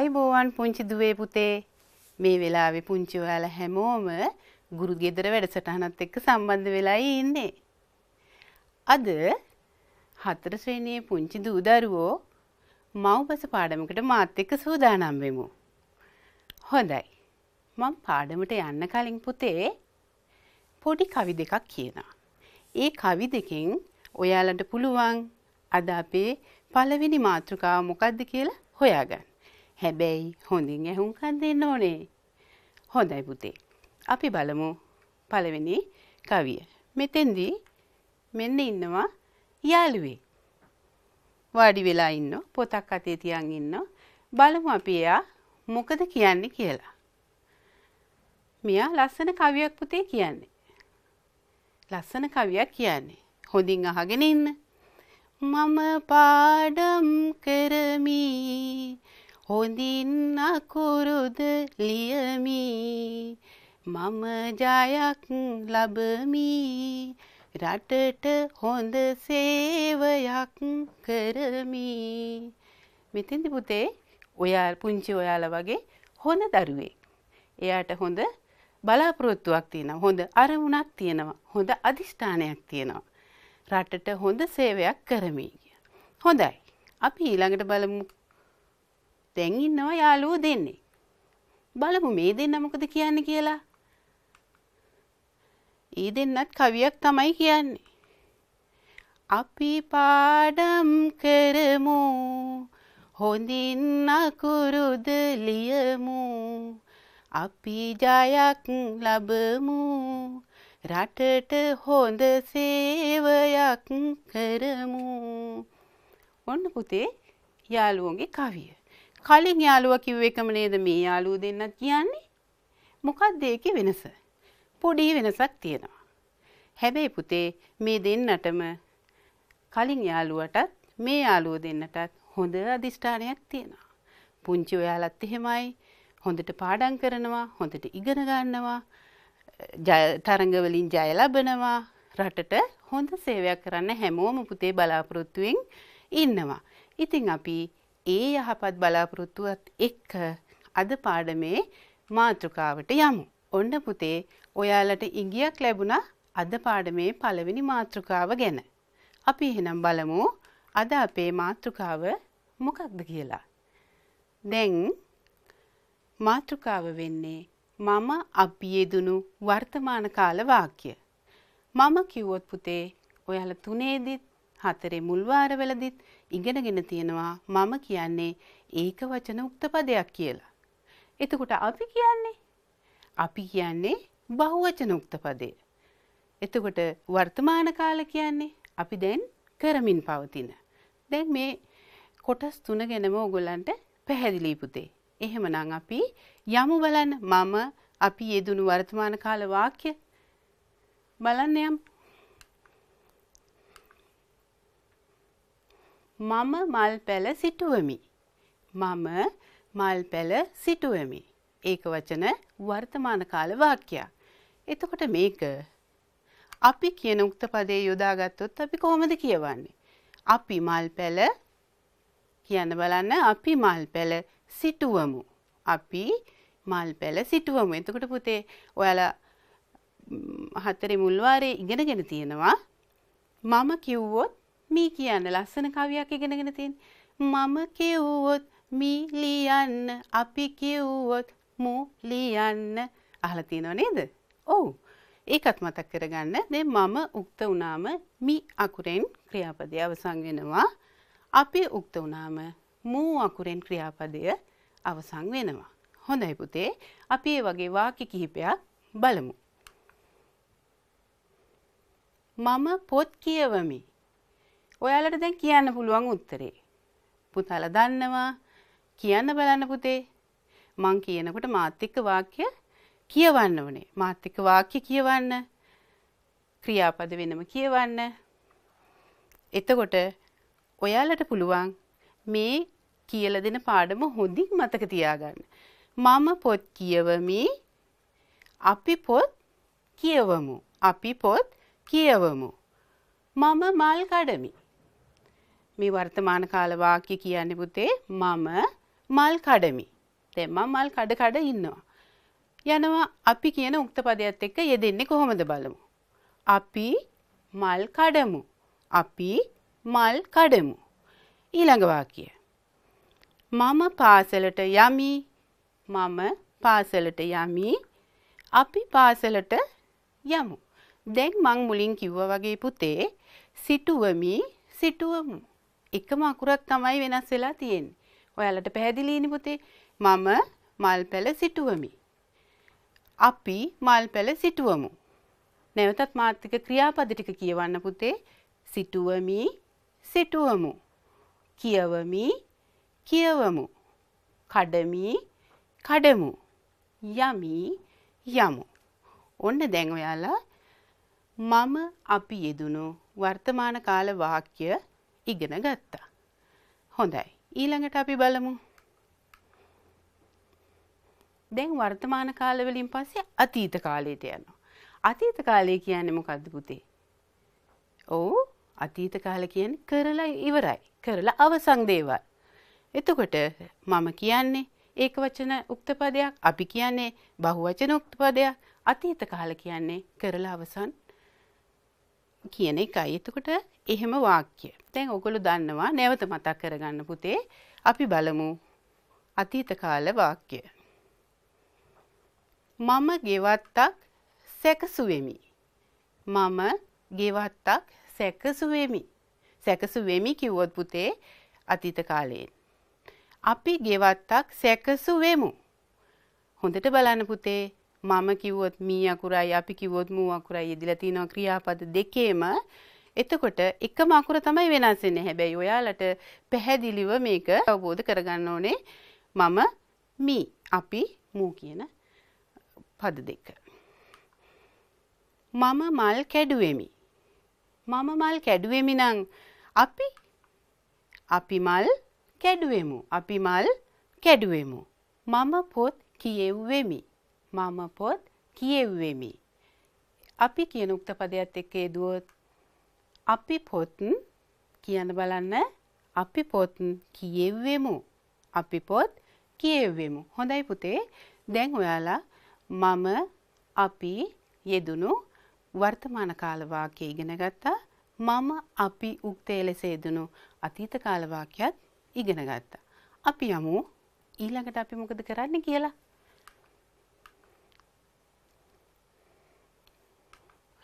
ආයිබෝවන් පුංචි දුවේ පුතේ මේ වෙලාවේ පුංචි ඔයාලා හැමෝම ගුරු ගෙදර වැඩසටහනත් එක්ක සම්බන්ධ වෙලා ඉන්නේ. අද හතර ශ්‍රේණියේ පුංචි දූ දරුවෝ මව්බස පාඩමකට මාත් එක්ක සූදානම් වෙමු. හොඳයි. මම පාඩමට යන්න කලින් පුතේ පොඩි කවි දෙකක් කියනවා. ඒ කවි දෙකෙන් ඔයාලට පුළුවන් අද අපේ පළවෙනි මාතෘකාව මොකක්ද කියලා හොයාගන්න. හැබැයි හොඳින් ඇහුම්කන් දෙන්න ඕනේ. හොඳයි පුතේ. අපි බලමු පළවෙනි කවිය. මෙතෙන්දී මෙන්න ඉන්නවා යාළුවේ. වාඩි වෙලා ඉන්න පොතක් අතේ තියන් ඉන්න බලමු අපි එයා මොකද කියන්නේ කියලා. මෙයා ලස්සන කවියක් පුතේ කියන්නේ. ලස්සන කවියක් කියන්නේ. හොඳින් අහගෙන ඉන්න. මම පාඩම් කරමි හොඳින් අකුරුද ලියමි මම ජයක් ලබමි රටට හොඳ සේවයක් කරමි මෙතෙන්දි පුතේ ඔයා පුංචි ඔයාලා වගේ හොඳ දරුවේ එයාට හොඳ බලාපොරොත්තුවක් තියෙනවා හොඳ අරමුණක් තියෙනවා හොඳ අධිෂ්ඨානයක් තියෙනවා රටට හොඳ සේවයක් කරමි හොඳයි අපි ඊළඟට බලමු දැන් ඉන්නවා යාළුවෝ දෙන්නේ. බලමු මේ දෙන්න මොකද කියන්නේ කියලා. ඊ දෙන්නත් කවියක් තමයි කියන්නේ. අපි පාඩම් කරමු හොඳින් අකුරුද ලියමු අපි ජයක් ලබමු රටට හොඳ සේවයක් කරමු ඔන්න පුතේ යාළුවන්ගේ කවිය කලින් යාළුවා කිව්ව එකම නේද මේ යාළුවෝ දෙන්නත් කියන්නේ? මොකක්ද ඒකේ වෙනස? පොඩි වෙනසක් තියෙනවා. හැබැයි පුතේ මේ දෙන්නටම කලින් යාළුවටත් මේ යාළුවෝ දෙන්නටත් හොඳ අදිෂ්ඨානයක් තියෙනවා. පුංචි ඔයාලත් එහෙමයි. හොඳට පාඩම් කරනවා, හොඳට ඉගෙන ගන්නවා, තරඟ වලින් ජය ලබනවා, රටට හොඳ සේවයක් කරන්න හැමෝම පුතේ බලාපොරොත්තුෙන් ඉන්නවා. ඉතින් අපි ඒ යහපත් බලාපොරොත්තුවත් එක්ක අද පාඩමේ මාතෘකාවට යමු. ඔන්න පුතේ ඔයාලට ඉඟියක් ලැබුණා අද පාඩමේ පළවෙනි මාතෘකාව ගැන. අපි එහෙනම් බලමු අද අපේ මාතෘකාව මොකක්ද කියලා. දැන් මාතෘකාව වෙන්නේ මම අපි යෙදුණු වර්තමාන කාල වාක්‍ය. මම කිව්වොත් පුතේ ඔයාලා තුනේදිත් හතරේ මුල් වාරවලදිත් ඉගෙනගෙන තියෙනවා මම කියන්නේ ඒක වචන උක්තපදයක් කියලා. එතකොට අපි කියන්නේ අපි කියන්නේ බහුවචන උක්තපදය. එතකොට වර්තමාන කාල කියන්නේ අපි දැන් කරමින් පවතින. දැන් මේ කොටස් තුන ගැනම ඕගොල්ලන්ට පැහැදිලි පුතේ. එහෙමනම් අපි යමු බලන්න මම අපි යෙදුණු වර්තමාන කාල වාක්‍ය බලන්න යමු. මම මල් පැල සිටුවමි. මම මල් පැල සිටුවමි. ඒක වචන වර්තමාන කාල වාක්‍යයක්. එතකොට මේක අපි කියන උක්ත පදේ යොදාගත්තොත් අපි කොහොමද කියවන්නේ? අපි මල් පැල කියන්න බලන්න අපි මල් පැල සිටුවමු. අපි මල් පැල සිටුවමු. එතකොට පුතේ ඔයාලා හතරේ මුල් වාරේ ඉගෙනගෙන තියෙනවා. මම කිව්වොත් මී කියන්න ලස්සන කවියක් ඉගෙනගෙන තියෙන. මම කිව්වොත් මී ලියන්න අපි කිව්වොත් මූ ලියන්න අහලා තියෙනව නේද? ඔව්. ඒකත් මතක් කරගන්න. දැන් මම උක්ත වුණාම මි අකුරෙන් ක්‍රියාපදය අවසන් වෙනවා. අපි උක්ත වුණාම මූ අකුරෙන් ක්‍රියාපදය අවසන් වෙනවා. හොඳයි පුතේ. අපි මේ වගේ වාක්‍ය කිහිපයක් බලමු. මම පොත් කියවමි. ඔයාලට දැන් කියන්න පුළුවන් උත්තරේ. පුතාල දන්නවා කියන්න බලන්න පුතේ. මං කියනකොට මාත් එක්ක වාක්‍ය කියවන්න ඕනේ. මාත් එක්ක වාක්‍ය කියවන්න. ක්‍රියාපද වෙනම කියවන්න. එතකොට ඔයාලට පුළුවන් මේ කියලා දෙන පාඩම හොඳින් මතක තියාගන්න. මම පොත් කියවමි. අපි පොත් කියවමු. අපි පොත් කියවමු. මම මල් කඩමි. මේ වර්තමාන කාල වාක්‍ය කියන්නේ පුතේ මම මල් කඩමි. දැන් මම මල් කඩ කඩ ඉන්නවා. යනවා අපි කියන උක්ත පදයට එක්ක යෙදෙන්නේ කොහොමද බලමු. අපි මල් කඩමු. අපි මල් කඩමු. ඊළඟ වාක්‍යය. මම පාසලට යමි. මම පාසලට යමි. අපි පාසලට යමු. දැන් මං මුලින් කිව්වා වගේ පුතේ සිටුවමි සිටුවමු. එකම අකුරක් තමයි වෙනස් වෙලා තියෙන්නේ. ඔයාලට පැහැදිලිනේ පුතේ. මම මල්පැල සිටුවමි. අපි මල්පැල සිටුවමු. නැවතත් මාත්‍රික ක්‍රියාපද ටික කියවන්න පුතේ. සිටුවමි, සිටුවමු. කියවමි, කියවමු. කඩමි, කඩමු. යමි, යමු. ඔන්න දැන් ඔයාලා මම අපි යෙදුණු වර්තමාන කාල වාක්‍ය ඉගෙන ගත්තා. හොඳයි. ඊළඟට අපි බලමු. දැන් වර්තමාන කාලවලින් පස්සේ අතීත කාලයට යනවා. අතීත කාලය කියන්නේ මොකද්ද පුතේ? ඔව් අතීත කාලය කියන්නේ කරලා ඉවරයි. කරලා අවසන් දේවල්. එතකොට මම කියන්නේ ඒක වචන උක්තපදයක් අපි කියන්නේ බහුවචන උක්තපදයක් අතීත කාල කියන්නේ කරලා අවසන් කියන එකයි. එතකොට එහෙම වාක්‍ය. දැන් ඔගොලු දන්නවා නැවත මතක් කරගන්න පුතේ. අපි බලමු අතීත කාල වාක්‍ය. මම ගෙවත්තක් සැකසුවෙමි. මම ගෙවත්තක් සැකසුවෙමි. සැකසුවෙමි කිව්වොත් පුතේ අතීත කාලයෙන්. අපි ගෙවත්තක් සැකසුවෙමු. හොඳට බලන්න පුතේ මම කිව්වොත් මී අකුරයි අපි කිව්වොත් මූ අකුරයි යෙදලා තියෙනවා ක්‍රියාපද දෙකේම එතකොට එකම අකුර තමයි වෙනස් වෙන්නේ. හැබැයි ඔයාලට පැහැදිලිව මේක අවබෝධ කරගන්න ඕනේ. මම මී අපි මූ කියන පද දෙක. මම මල් කැඩුවෙමි. මම මල් කැඩුවෙමි නම් අපි අපි මල් කැඩුවෙමු. අපි මල් කැඩුවෙමු. මම පොත් කියෙව්වෙමි. මම පොත් කියෙව්වෙමි. අපි කියන උක්තපදයක් එක්ක දුවොත් අපි පොත් කියන බලන්න අපි පොත් කියෙව්වෙමු. අපි පොත් කියෙව්වෙමු. හොඳයි පුතේ. දැන් ඔයාලා මම අපි යෙදුණු වර්තමාන කාල වාක්‍ය ඉගෙන ගත්තා. මම අපි උක්තේ ලෙස යෙදුණු අතීත කාල වාක්‍යත් ඉගෙන ගත්තා. අපි යමු ඊළඟට අපි මොකද කරන්න කියලා.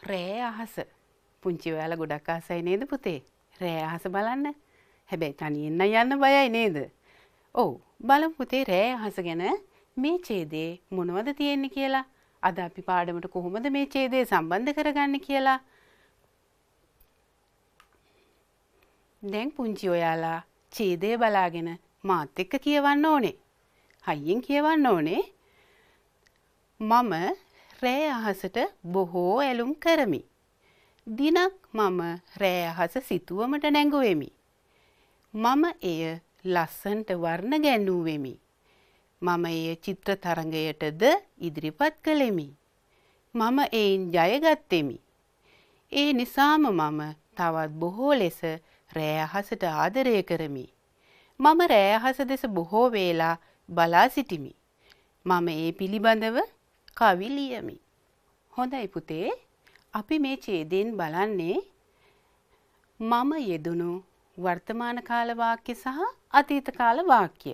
රෑ අහස පුංචි ඔයාලා ගොඩක් ආසයි නේද පුතේ? රෑ අහස බලන්න. හැබැයි තනියෙන් යන්න බයයි නේද? ඔව්. බලමු පුතේ රෑ අහස ගැන මේ ඡේදයේ මොනවද තියෙන්නේ කියලා. අද අපි පාඩමට කොහොමද මේ ඡේදය සම්බන්ධ කරගන්නේ කියලා. දැන් පුංචි ඔයාලා ඡේදය බලාගෙන මාත් එක්ක කියවන්න ඕනේ. හයියෙන් කියවන්න ඕනේ. මම රෑ අහසට බොහෝ ඇලුම් කරමි. දිනක් මම රෑ අහස සිතුවමට නැඟුවෙමි. මම එය ලස්සන්ට වර්ණ ගැන්වූවෙමි. මම එය චිත්‍ර තරඟයටද ඉදිරිපත් කළෙමි. මම එයින් ජයගත්තෙමි. ඒ නිසාම මම තවත් බොහෝ ලෙස රෑහසට ආදරය කරමි. මම රෑහස දෙස බොහෝ වේලා බලා සිටිමි. මම ඒ පිළිබඳව කවි ලියමි. හොඳයි පුතේ අපි මේ ඡේදයෙන් බලන්නේ මම යෙදුණු වර්තමාන කාල වාක්‍ය සහ අතීත කාල වාක්‍ය.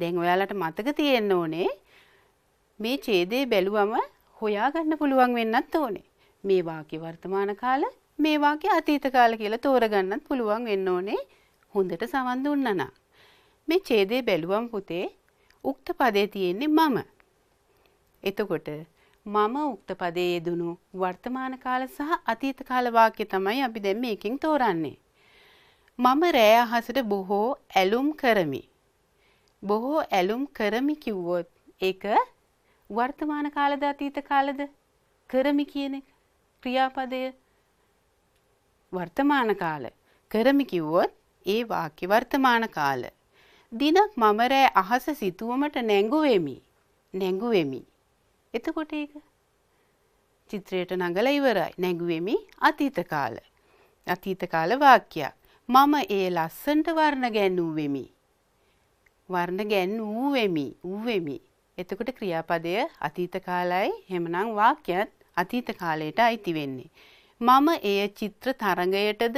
දැන් ඔයාලට මතක තියෙන්න ඕනේ මේ ඡේදේ බැලුවම හොයාගන්න පුළුවන් වෙන්නත් ඕනේ. මේ වාක්‍ය වර්තමාන කාල, මේ වාක්‍ය අතීත කාල කියලා තෝරගන්නත් පුළුවන් වෙන්න ඕනේ. හොඳට සවන් දුන්නා මේ ඡේදේ බැලුවම් පුතේ උක්ත පදේ තියෙන්නේ මම. එතකොට මම උක්ත පදයේ යෙදුණු වර්තමාන කාල සහ අතීත කාල වාක්‍ය තමයි අපි දැන් මේකෙන් තෝරන්නේ. මම රෑ අහසට බොහෝ ඇලුම් කරමි. බොහෝ ඇලුම් කරමි කිව්වොත් ඒක වර්තමාන කාලද අතීත කාලද කරමි කියන ක්‍රියාපදය වර්තමාන කාල කරමි කිව්වොත් ඒ වාක්‍ය වර්තමාන කාල. දිනක් මම රෑ අහස සිතුවමට නැඟුවෙමි. නැඟුවෙමි. එතකොට ඒක චිත්‍රයට නඟලා ඉවරයි. නැගුවෙමි අතීත කාල. අතීත කාල වාක්‍යයක්. මම ඒ ලස්සනට වර්ණ ගැන්වුවෙමි. වර්ණ ගැන්වුවෙමි. ඌවෙමි. එතකොට ක්‍රියාපදය අතීත කාලයි එහෙමනම් වාක්‍යයත් අතීත කාලයට අයිති වෙන්නේ. මම එය චිත්‍ර තරඟයටද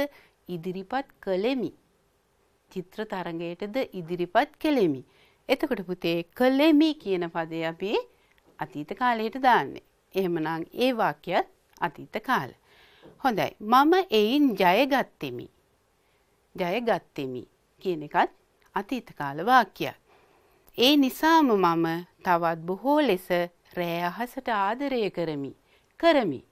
ඉදිරිපත් කළෙමි. චිත්‍ර තරඟයටද ඉදිරිපත් කළෙමි. එතකොට පුතේ කළෙමි කියන පදේ අපි අතීත කාලයට දාන්නේ. එහෙමනම් ඒ වාක්‍යයත් අතීත කාල. හොඳයි. මම එයින් ජය ගත්ෙමි. ජය ගත්ෙමි කියන එකත් අතීත කාල වාක්‍යයක්. ඒ නිසාම මම තවත් බොහෝ ලෙස රෑ අහසට ආදරය කරමි. කරමි.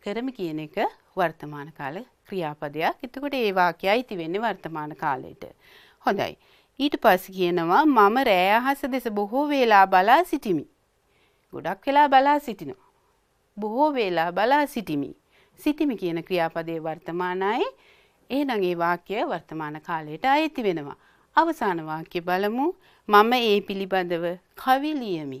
කරමි කියන එක වර්තමාන කාල ක්‍රියාපදයක්. එතකොට ඒ වාක්‍යය අයිති වෙන්නේ වර්තමාන කාලයට. හොඳයි. ඊට පස්සේ කියනවා මම රෑ අහස දෙස බොහෝ වේලා බලා සිටිමි. ගොඩක් වෙලා බලා සිටිනවා. බොහෝ වේලා බලා සිටිමි. සිටිමි කියන ක්‍රියාපදයේ වර්තමානයි. එහෙනම් ඒ වාක්‍ය වර්තමාන කාලයට අයිති වෙනවා. අවසාන වාක්‍ය බලමු. මම ඒ පිළිබඳව කවි ලියමි.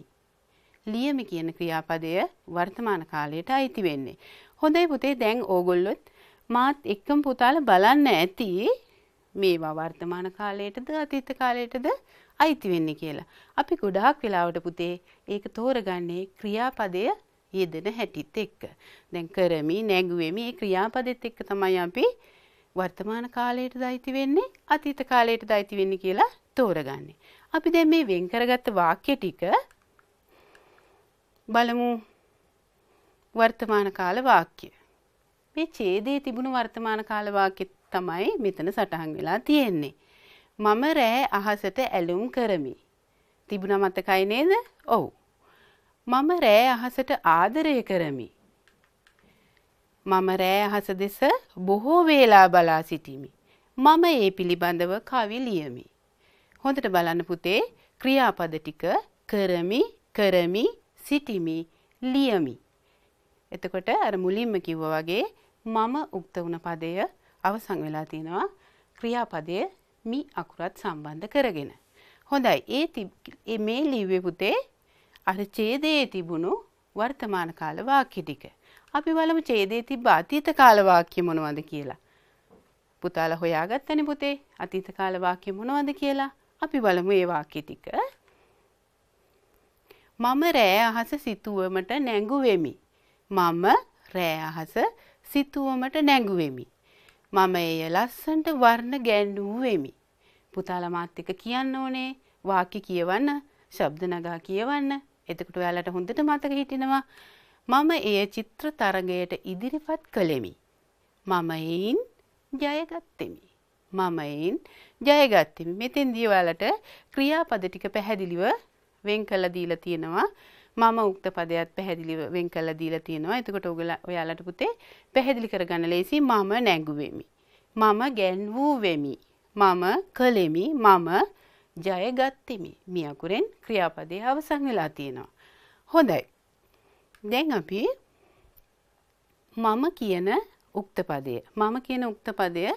ලියමි කියන ක්‍රියාපදය වර්තමාන කාලයට අයිති වෙන්නේ. හොඳයි පුතේ දැන් ඕගොල්ලොත් මාත් එක්කම පුතාලා බලන්න ඇති මේවා වර්තමාන කාලයටද අතීත කාලයටද අයිති වෙන්නේ කියලා. අපි ගොඩාක් වෙලාවට පුතේ ඒක තෝරගන්නේ ක්‍රියාපදය යෙදෙන හැටිත් එක්ක. දැන් කරමි, නැගුවෙමි මේ ක්‍රියාපදෙත් එක්ක තමයි අපි වර්තමාන කාලයට දයිති වෙන්නේ, අතීත කාලයට දයිති වෙන්නේ කියලා තෝරගන්නේ. අපි දැන් මේ වෙන් කරගත්ත වාක්‍ය ටික බලමු. වර්තමාන කාල වාක්‍ය. මේ ඡේදයේ තිබුණු වර්තමාන කාල වාක්‍ය තමයි මෙතන සටහන් වෙලා තියෙන්නේ. මම රෑ අහසට ඇලුම් කරමි. තිබුණ මතකයි නේද? ඔව්. මම රෑ අහසට ආදරය කරමි. මම රෑ අහස දෙස බොහෝ වේලා බලා සිටිමි. මම ඒ පිළිබඳව කවි ලියමි. හොඳට බලන්න පුතේ ක්‍රියාපද ටික කරමි, කරමි, සිටිමි, ලියමි. එතකොට අර මුලින්ම කිව්වා වගේ මම උක්ත වුණ පදය අවසන් වෙලා තිනවා ක්‍රියාපදයේ මි අකුරත් සම්බන්ධ කරගෙන. හොඳයි ඒ මේ ලිව්වෙ පුතේ අර ඡේදයේ තිබුණු වර්තමාන කාල වාක්‍ය ටික. අපි බලමු ඡේදයේ තිබ්බ අතීත කාල වාක්‍ය මොනවද කියලා. පුතාලා හොයාගත්තනේ පුතේ අතීත කාල වාක්‍ය මොනවද කියලා. අපි බලමු ඒ වාක්‍ය ටික. මම රෑ අහස සිතුවමට නැඟුවෙමි. මම රෑ අහස සිතුවමට නැඟුවෙමි. මම එය ලස්සන්ට වර්ණ ගැන්ඩූ වෙමි. පුතාල මාත් එක කියන්න ඕනේ වාක්‍ය කියවන්න ශබ්ද නගා කියවන්න එතකොට ඔයාලට හොඳට මතක හිටිනවා මම එය චිත්‍ර තරගයට ඉදිරිපත් කළෙමි. මම එයින් ජයගත්තෙමි. මම එයින් ජයගත්තෙමි. මෙතෙන්දී ඔයාලට ක්‍රියාපද ටික පැහැදිලිව වෙන් කළා දීලා තියෙනවා. මම උක්ත පදයක් පැහැදිලිව වෙන් කරලා දීලා තියෙනවා. එතකොට ඔයාලට පුතේ පැහැදිලි කරගන්න ලේසි මම නැඟුවෙමි. මම ගැන්වූ වෙමි. මම කළෙමි. මම ජයගත්තෙමි. මේ අකුරෙන් ක්‍රියාපදයේ අවසන් වෙලා තියෙනවා. හොඳයි. දැන් අපි මම කියන උක්ත පදය. මම කියන උක්ත පදය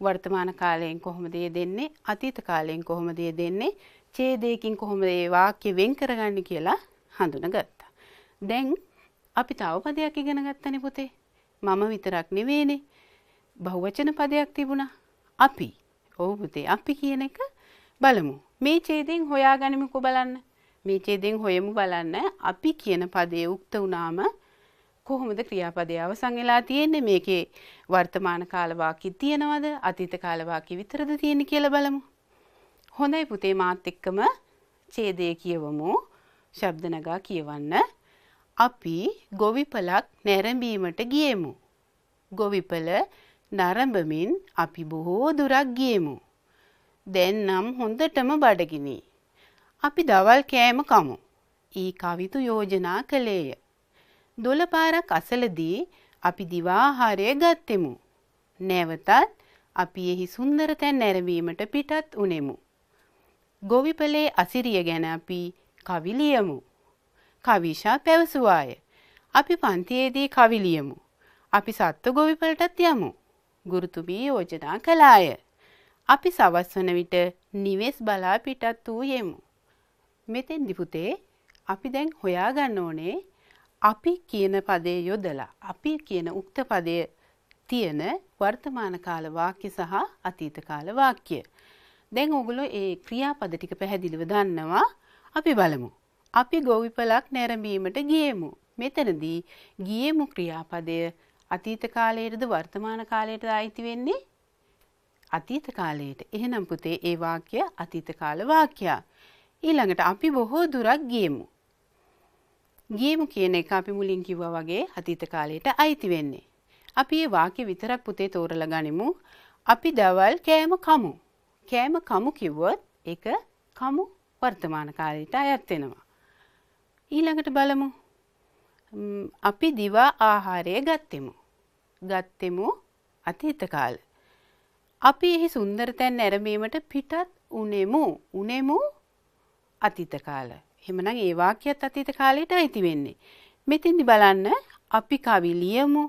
වර්තමාන කාලයෙන් කොහොමද දෙන්නේ? අතීත කාලයෙන් කොහොමද දෙන්නේ? ඡේදයකින් කොහොමද ඒ වාක්‍ය වෙන් කරගන්නේ කියලා හඳුනගත්තා. දැන් අපි තව පදයක් ඉගෙන ගත්තනේ පුතේ. මම විතරක් නෙවෙයිනේ. බහුවචන පදයක් තිබුණා. අපි. ඔව් පුතේ අපි කියන එක බලමු. මේ ඡේදයෙන් හොයාගනිමුකෝ බලන්න. මේ ඡේදයෙන් හොයමු බලන්න. අපි කියන පදේ උක්ත වුණාම කොහොමද ක්‍රියාපදය අවසන් වෙලා තියෙන්නේ මේකේ වර්තමාන කාල වාක්‍ය තියෙනවද අතීත කාල වාක්‍ය විතරද තියෙන්නේ කියලා බලමු. හොඳයි පුතේ මාත් එක්කම ඡේදය කියවමු. ශබ්ද නගා කියවන්න. අපි ගොවිපලක් නැරඹීමට ගියෙමු. ගොවිපල නරඹමින් අපි බොහෝ දුරක් ගියෙමු. දැන් නම් හොඳටම බඩගිනි. අපි දවල් කෑම කමු. ඊ කවිතු යෝජනා කළේය. දොළපාරක් අසලදී අපි දිවාහාරය ගත්තෙමු. නැවතත් අපි එහි සුන්දර තැන් නැරඹීමට පිටත් උනෙමු. ගොවිපලේ අසිරිය ගැන අපි කවි ලියමු. කවිෂා පැවසුවාය. අපි පන්තියේදී කවි ලියමු. අපි සත්ත්ව ගොවිපලටත් යමු. ගුරුතුමී යෝජනා කළාය. අපි සවස් වන විට නිවෙස් බලා පිටත් වූ යෙමු. මෙතෙන්දි පුතේ අපි දැන් හොයාගන්න ඕනේ අපි කියන පදේ යොදලා අපි කියන උක්ත පදය තියෙන වර්තමාන කාල වාක්‍ය සහ අතීත කාල වාක්‍ය. දැන් ඔගොල්ලෝ ඒ ක්‍රියාපද ටික පැහැදිලිව දන්නවා. අපි බලමු. අපි ගොවිපලක් නැරඹීමට ගියෙමු. මෙතනදී ගියෙමු ක්‍රියාපදය අතීත කාලයටද වර්තමාන කාලයටද අයිති වෙන්නේ? අතීත කාලයට. එහෙනම් පුතේ ඒ වාක්‍ය අතීත කාල වාක්‍යය. ඊළඟට අපි බොහෝ දුරක් ගියෙමු. ගියමු කියන එක අපි මුලින් කිව්වා වගේ අතීත කාලයට අයිති වෙන්නේ. අපි මේ වාක්‍ය විතරක් පුතේ තෝරලා ගනිමු. අපි දවල් කෑම කමු. කෑම කමු කිව්වොත් ඒක කමු වර්තමාන කාලයට අයත් වෙනවා. ඊළඟට බලමු. අපි දිවා ආහාරය ගත්තෙමු. ගත්තෙමු අතීත කාල. අපි එහි සුන්දර තැන් නැරඹීමට පිටත් උනේමු. උනේමු අතීත කාල. එහෙමනම් ඒ වාක්‍යයත් අතීත කාලයට අයිති වෙන්නේ. මෙතෙන්දි බලන්න අපි කවි ලියමු.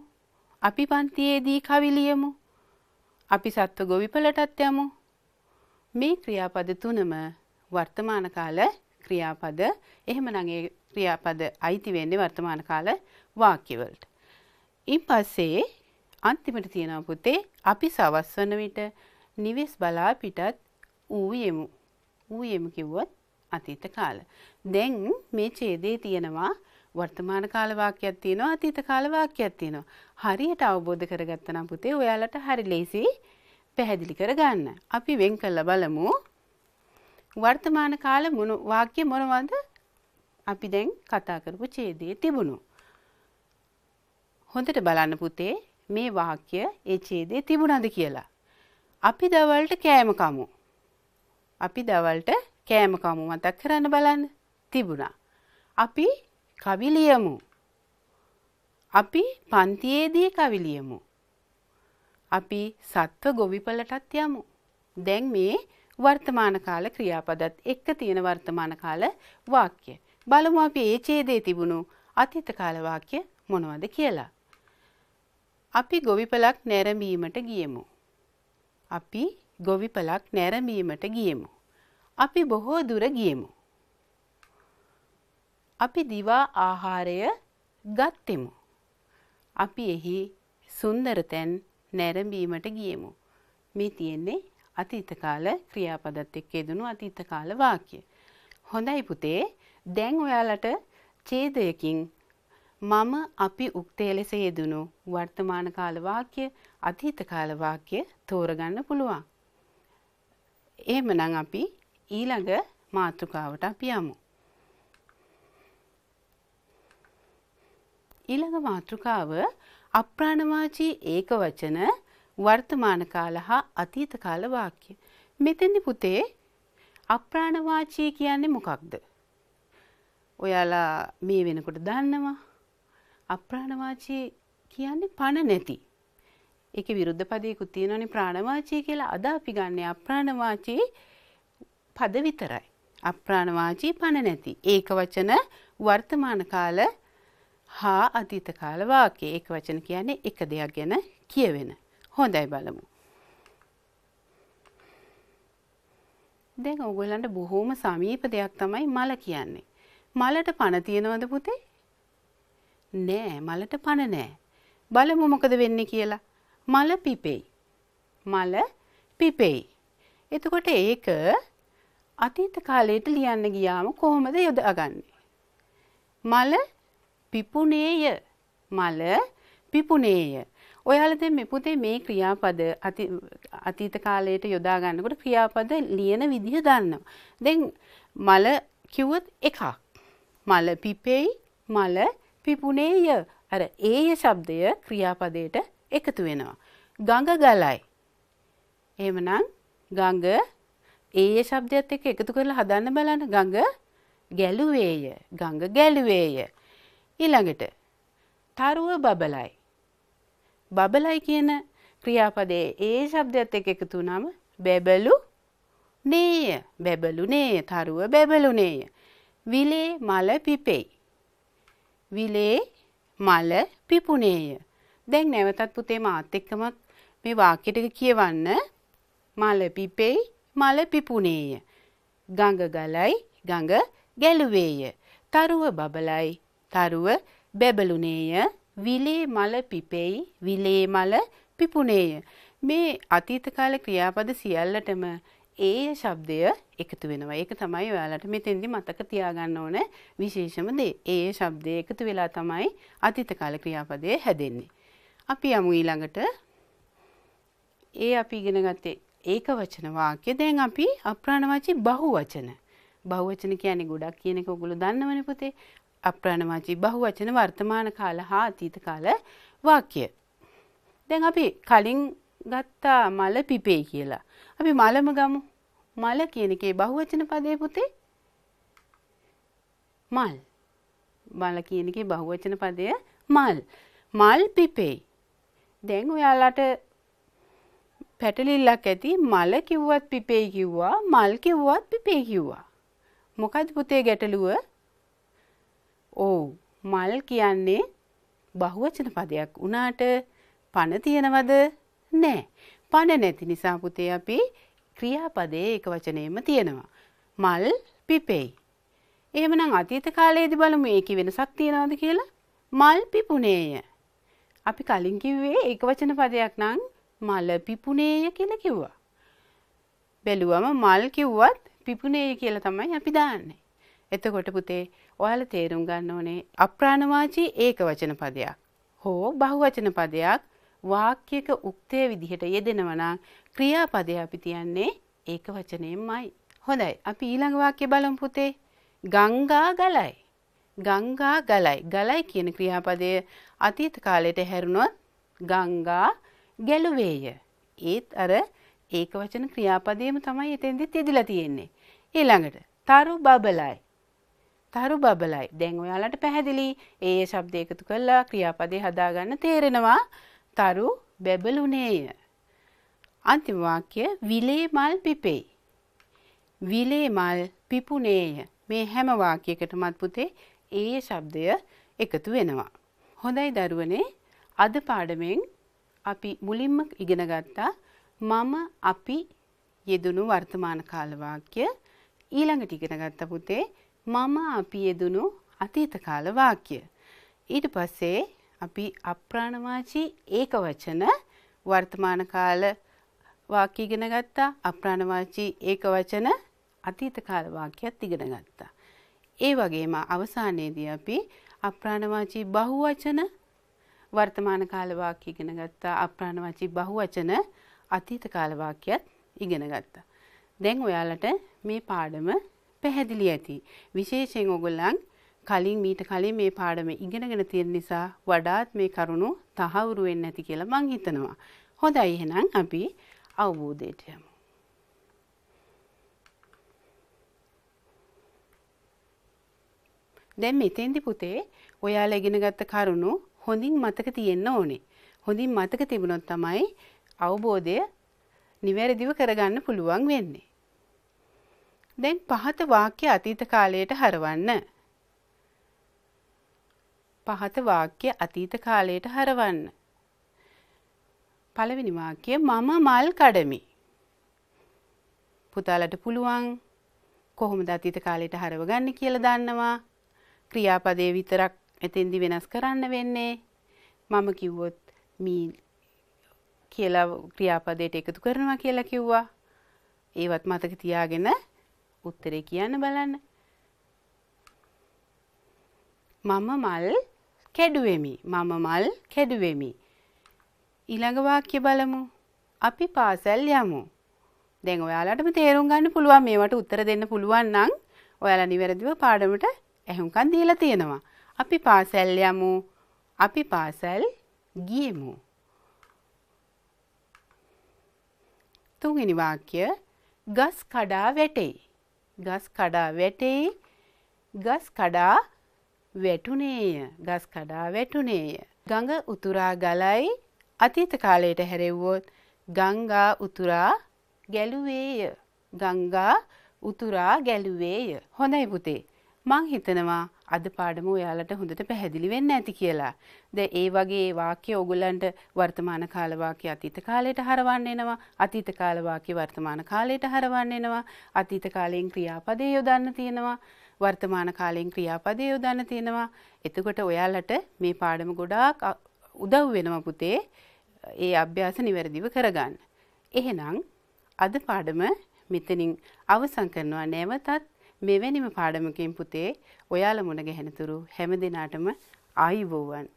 අපි පන්තියේදී කවි ලියමු. අපි සත්ව ගොවිපලටත් යමු. මේ ක්‍රියාපද තුනම වර්තමාන කාල ක්‍රියාපද එහෙමනම් ඒ ක්‍රියාපද අයිති වෙන්නේ වර්තමාන කාල වාක්‍යවලට. ඉන් පස්සේ අන්තිමට තියෙනවා පුතේ අපි සවස් වන විට නිවෙස් බලා පිටත් ඌ යෙමු. ඌ යෙමු කිව්වොත් අතීත කාල. දැන් මේ ඡේදයේ තියෙනවා වර්තමාන කාල වාක්‍යයක් තියෙනවා අතීත කාල වාක්‍යයක් තියෙනවා. හරියට අවබෝධ කරගත්තා නම් පුතේ ඔයාලට හරි ලේසි පැහැදිලි කරගන්න. අපි වෙන් කරලා බලමු. වර්තමාන කාල මොන වාක්‍ය මොනවද අපි දැන් කතා කරපු ඡේදයේ තිබුණු. හොඳට බලන්න පුතේ මේ වාක්‍ය ඒ ඡේදයේ තිබුණාද කියලා. අපි දවල්ට කෑම කමු. අපි දවල්ට කෑම කමු මතක් කරන්න බලන්න තිබුණා. අපි කවි ලියමු. අපි පන්තියේදී කවි ලියමු. අපි සත්ව ගොවිපලටත් යමු. දැන් මේ වර්තමාන කාල ක්‍රියාපදත් එක්ක තියෙන වර්තමාන කාල වාක්‍ය. බලමු අපි ඒ ඡේදයේ තිබුණු අතීත කාල වාක්‍ය මොනවද කියලා. අපි ගොවිපලක් නැරඹීමට ගියෙමු. අපි ගොවිපලක් නැරඹීමට ගියෙමු. අපි බොහෝ දුර ගියෙමු. අපි දිවා ආහාරය ගත්තෙමු. අපි එහි සුන්දර තැන් නැරඹීමට ගියෙමු. මේ තියෙන්නේ අතීත කාල ක්‍රියාපදත් එක්ක යෙදුණු අතීත කාල වාක්‍ය. හොඳයි පුතේ. දැන් ඔයාලට ඡේදයකින් මම අපි උක්තය ලෙස යෙදුණු වර්තමාන කාල වාක්‍ය අතීත කාල වාක්‍ය තෝරගන්න පුළුවන්. එහෙමනම් අපි ඊළඟ මාතෘකාවට අපි යමු. ඊළඟ මාතෘකාව අප්‍රාණවාචී ඒකවචන වර්තමාන කාල හා අතීත කාල වාක්‍ය. මෙතෙන්දි පුතේ අප්‍රාණ වාචී කියන්නේ මොකක්ද? ඔයාලා මේ වෙනකොට දන්නවා. අප්‍රාණ වාචී කියන්නේ පණ නැති. ඒකේ විරුද්ධ පදයකුත් තියෙනවනේ ප්‍රාණවාචී කියලා. අද අපි ගන්න අප්‍රාණවාචී පද විතරයි. අප්‍රාණවාචී පණ නැති. ඒක වචන වර්තමාන කාල හා අතීත කාල වාක්‍ය. ඒක වචන කියන්නේ එක දෙයක් ගැන කියවෙන. හොඳයි බලමු. දැන් ඔයගොල්ලන්ට බොහොම සමීප දෙයක් තමයි මල කියන්නේ. මලට පණ තියනවද පුතේ? නෑ මලට පණ නෑ. බලමු මොකද වෙන්නේ කියලා. මල පිපෙයි. මල පිපෙයි. එතකොට ඒක අතීත කාලයට ලියන්න ගියාම කොහොමද යොදාගන්නේ? මල පිපුණේය. මල පිපුණේය. ඔයාලා දැන් මේ පුතේ මේ ක්‍රියාපද අතීත කාලයට යොදා ගන්නකොට ක්‍රියාපද ලියන විදිහ දන්නවා. දැන් මල කිව්වොත් එකක්. මල පිපෙයි මල පිපුණේය. අර ඒය શબ્දය ක්‍රියාපදයට එකතු වෙනවා. ගඟ ගලයි. එහෙමනම් ගඟ ඒය શબ્දයත් එක්ක එකතු කරලා හදන්න බලන්න ගඟ ගැලුවේය. ගඟ ගැලුවේය. ඊළඟට තරුව බබලයි. බබලයි කියන ක්‍රියාපදයේ ඒ ශබ්දයත් එක්ක එකතු වුනම බැබලු නේය බැබලුනේ තරුව බැබලුනේය විලේ මල පිපෙයි විලේ මල පිපුනේය දැන් නැවතත් පුතේ මාත් එක්කම මේ වාක්‍ය ටික කියවන්න මල පිපෙයි මල පිපුනේය ගඟ ගලයි ගඟ ගැලුවේය තරුව බබලයි තරුව බැබලුනේය විලේ මල පිපෙයි විලේ මල පිපුණේය. මේ අතීත කාල ක්‍රියාපද සියල්ලටම ඒය ශබ්දය එකතු වෙනවා. ඒක තමයි ඔයාලට මෙතෙන්දි මතක තියාගන්න ඕන විශේෂම දේ. ඒය ශබ්දය එකතු වෙලා තමයි අතීත කාල ක්‍රියාපදය හැදෙන්නේ. අපි යමු ඊළඟට ඒ අපි ඉගෙන ගත්තේ ඒක වචන වාක්‍ය. දැන් අපි අප්‍රාණවාචි බහුවචන. බහුවචන කියන්නේ ගොඩක් කියන එක ඔගොල්ලෝ දන්නවනේ පුතේ. අප්‍රාණවාචී බහුවචන වර්තමාන කාල හා අතීත කාල වාක්‍ය. දැන් අපි කලින් ගත්තා මල පිපේ කියලා. අපි මලම ගමු. මල කියන එකේ බහුවචන පදේ පුතේ මල්. මල කියන එකේ බහුවචන පදය මල්. මල් පිපේ. දැන් ඔයාලට පැටලිල්ලක් ඇති මල කිව්වත් පිපේ කිව්වා මල් කිව්වත් පිපේ කිව්වා. මොකද්ද පුතේ ගැටලුව? ඔව් මල් කියන්නේ බහුවචන පදයක් වුණාට පණ තියනවද? නැහැ. පණ නැති නිසා පුතේ අපි ක්‍රියාපදයේ එක වචනයෙන්ම තියෙනවා. මල් පිපෙයි. එහෙමනම් අතීත කාලයේදී බලමු ඒකේ වෙනසක් තියනවද කියලා. මල් පිපුණේය. අපි කලින් කිව්වේ ඒක වචන පදයක් නම් මල පිපුණේය කියලා කිව්වා. බැලුවම මල් කිව්වත් පිපුණේය කියලා තමයි අපි දාන්නේ. එතකොට පුතේ ඔයාලා තේරුම් ගන්න ඕනේ අප්‍රාණවාචී ඒක වචන පදයක් හෝ බහුවචන පදයක් වාක්‍යයක උක්තය විදිහට යෙදෙනවා නම් ක්‍රියාපදය අපි තියන්නේ ඒක වචනයෙන්මයි. හොඳයි. අපි ඊළඟ වාක්‍ය බලමු පුතේ. ගංගා ගලයි. ගංගා ගලයි. ගලයි කියන ක්‍රියාපදය අතීත කාලයට හැරුණොත් ගංගා ගැලුවේය. ඒත් අර ඒක වචන ක්‍රියාපදයේම තමයි එතෙන්දි තියදලා තියෙන්නේ. ඊළඟට තරු බබලයි. තරු බබලයි. දැන් ඔයාලට පැහැදිලි. ඒ શબ્ද එකතු කරලා ක්‍රියාපදේ හදාගන්න තේරෙනවා. තරු බැබළුනේය. අන්තිම වාක්‍ය විලේ මල් පිපෙයි. විලේ මල් පිපුනේය. මේ හැම වාක්‍යයකටමත් පුතේ ඒ શબ્දය එකතු වෙනවා. හොඳයි දරුවනේ අද පාඩමෙන් අපි මුලින්ම ඉගෙන ගත්තා මම අපි යෙදුණු වර්තමාන කාල වාක්‍ය ඊළඟට ඉගෙන ගත්ත පුතේ මම අපි යෙදුණු අතීත කාල වාක්‍ය. ඊට පස්සේ අපි අප්‍රාණවාචී ඒක වචන වර්තමාන කාල වාක්‍ය ඉගෙන ගත්තා. අප්‍රාණවාචී ඒක වචන අතීත කාල වාක්‍යත් ඉගෙන ගත්තා. ඒ වගේම අවසානයේදී අපි අප්‍රාණවාචී බහුවචන වර්තමාන කාල වාක්‍ය ඉගෙන ගත්තා අප්‍රාණවාචී බහුවචන අතීත කාල වාක්‍යත් ඉගෙන ගත්තා. දැන් ඔයාලට මේ පාඩම පැහැදිලි ඇති. විශේෂයෙන් ඔගොල්ලන් කලින් මීට කලින් මේ පාඩම ඉගෙනගෙන තියෙන නිසා වඩාත් මේ කරුණු තහවුරු වෙන්නේ නැති කියලා මං හිතනවා. හොඳයි එහෙනම් අපි අවබෝධයට යමු. දැන් මෙතෙන්දි පුතේ ඔයාලා ඉගෙනගත්ත කරුණු හොඳින් මතක තියෙන්න ඕනේ. හොඳින් මතක තිබුණොත් තමයි අවබෝධය නිවැරදිව කරගන්න පුළුවන් වෙන්නේ. දැන් පහත වාක්‍ය අතීත කාලයට හරවන්න. පහත වාක්‍ය අතීත කාලයට හරවන්න. පළවෙනි වාක්‍ය මම මල් කඩමි. පුතාලට පුළුවන් කොහොමද අතීත කාලයට හරවගන්න කියලා දන්නවා. ක්‍රියාපදයේ විතරක් එතෙන්දි වෙනස් කරන්න වෙන්නේ. මම කිව්වොත් මී කියලා ක්‍රියාපදයට එකතු කරනවා කියලා කිව්වා. ඒවත් මතක තියාගෙන උත්තරේ කියන්න බලන්න. මම මල් කැඩුවෙමි. මම මල් කැඩුවෙමි. ඊළඟ වාක්‍ය බලමු. අපි පාසල් යමු. දැන් ඔයාලටම තේරුම් ගන්න පුළුවන් මේවට උත්තර දෙන්න පුළුවන් නම් ඔයාලා නිවැරදිව පාඩමට ඇහුම්කන් දීලා තියෙනවා. අපි පාසල් යමු. අපි පාසල් ගියමු. තුන්වෙනි වාක්‍ය ගස් කඩා වැටේ. ගස් කඩා වැටෙයි ගස් කඩා වැටුනේය ගස් කඩා වැටුනේය ගඟ උතුරා ගලයි අතීත කාලයට හැරෙව්වොත් ගංගා උතුරා ගැලුවේය ගංගා උතුරා ගැලුවේය හොඳයි පුතේ මං හිතනවා අද පාඩම ඔයාලට හොඳට පැහැදිලි වෙන්න ඇති කියලා. දැන් ඒ වගේ වාක්‍ය ඕගොල්ලන්ට වර්තමාන කාල වාක්‍ය අතීත කාලයට හරවන්න එනවා. අතීත කාල වාක්‍ය වර්තමාන කාලයට හරවන්න එනවා. අතීත කාලයෙන් ක්‍රියාපදේ යොදන්න තියෙනවා. වර්තමාන කාලයෙන් ක්‍රියාපදේ යොදන්න තියෙනවා. එතකොට ඔයාලට මේ පාඩම ගොඩාක් උදව් වෙනවා පුතේ. ඒ අභ්‍යාස નિවැරදිව කරගන්න. එහෙනම් අද පාඩම මෙතනින් අවසන් කරනවා. නැවතත් මෙවැනිම පාඩමකින් පුතේ ඔයාල මුණ ගැහෙනතුරු හැම දෙනාටම ආයිබෝවන්.